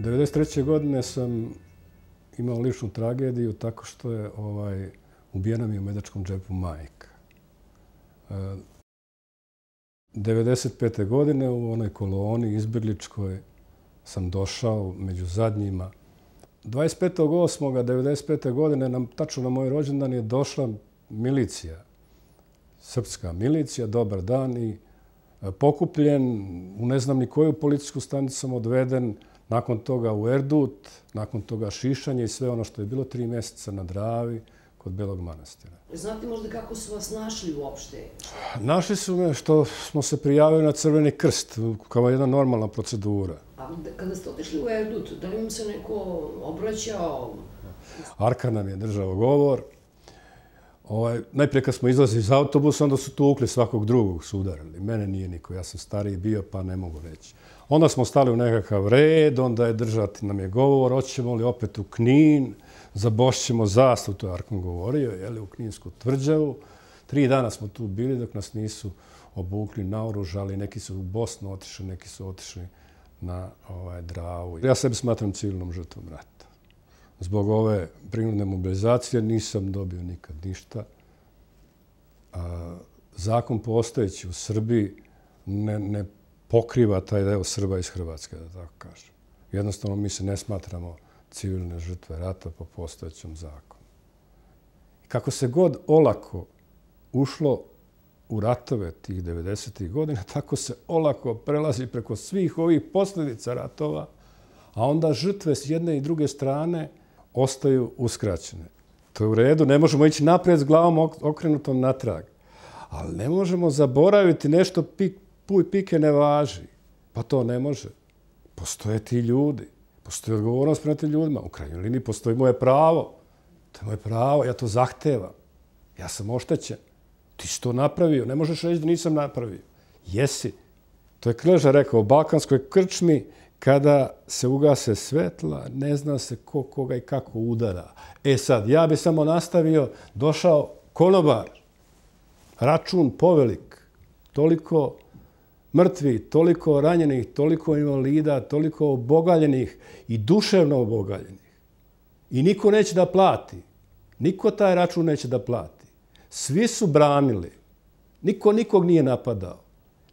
1993. godine sam imao ličnu tragediju tako što je ovaj, ubijena mi u medačkom džepu majka. 1995. E, godine u onoj koloni izbjegličkoj sam došao među zadnjima. 25.8.1995. godine, nam, tačno na moj rođendan, je došla milicija, srpska milicija, dobar dan i e, pokupljen u ne znam ni koju policijsku stanicu sam odveden, Nakon toga u Erdut, nakon toga Šišanje i sve ono što je bilo tri mjeseca na Dravi kod Belog manastira. Znate možda kako su vas našli uopšte? Našli su me što smo se prijavili na Crveni krst, kao jedna normalna procedura. A kada ste otišli u Erdut, da li vam se neko obraćao? Arka nam je držao govor. Ovaj, najprije kad smo izlazili iz autobusa, onda su tukli svakog drugog sudarili. Mene nije niko, ja sam stariji bio, pa ne mogu reći. Onda smo stali u nekakav red, onda je držati nam je govor, oćemo li opet u Knin, zabošćemo zastav, to je Arkon govorio, u Kninsku tvrđavu. Tri dana smo tu bili dok nas nisu obukli, naoružali, neki su u Bosnu otišli, neki su otišli na ovaj, Dravu. Ja sebe smatram civilnom žrtvom rata zbog ove prinudne mobilizacije nisam dobio nikad ništa. A, zakon postojeći u Srbiji ne, ne pokriva taj deo Srba iz Hrvatske, da tako kažem. Jednostavno, mi se ne smatramo civilne žrtve rata po postojećom zakonu. Kako se god olako ušlo u ratove tih 90. godina, tako se olako prelazi preko svih ovih posljedica ratova, a onda žrtve s jedne i druge strane, ostaju uskraćene. To je u redu, ne možemo ići naprijed s glavom okrenutom na trag. Ali ne možemo zaboraviti nešto pik, puj pike ne važi. Pa to ne može. Postoje ti ljudi. Postoje odgovornost prema tim ljudima. U krajnjoj liniji postoji moje pravo. To je moje pravo, ja to zahtevam. Ja sam oštećen. Ti si to napravio, ne možeš reći da nisam napravio. Jesi. To je Kleža rekao, u balkanskoj krčmi kada se ugase svetla, ne zna se ko koga i kako udara. E sad, ja bi samo nastavio, došao konobar, račun povelik, toliko mrtvi, toliko ranjenih, toliko invalida, toliko obogaljenih i duševno obogaljenih. I niko neće da plati. Niko taj račun neće da plati. Svi su branili. Niko nikog nije napadao.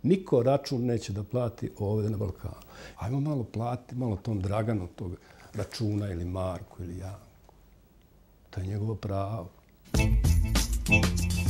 Niko račun neće da plati ovdje na Balkanu. Ajmo malo plati, malo tom Draganu tog računa ili Marku ili Janku. To je njegovo pravo. Thank